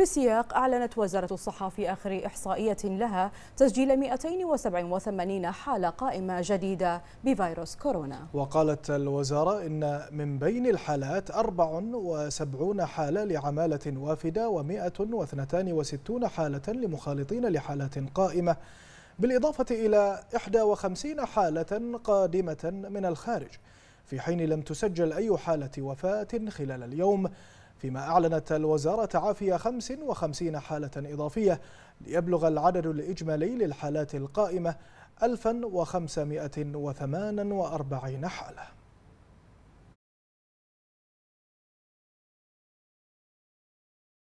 في السياق أعلنت وزارة الصحة في آخر إحصائية لها تسجيل 287 حالة قائمة جديدة بفيروس كورونا وقالت الوزارة إن من بين الحالات 74 حالة لعمالة وافدة و162 حالة لمخالطين لحالات قائمة بالإضافة إلى 51 حالة قادمة من الخارج في حين لم تسجل أي حالة وفاة خلال اليوم فيما أعلنت الوزارة تعافي 55 حالة إضافية ليبلغ العدد الإجمالي للحالات القائمة 1548 حالة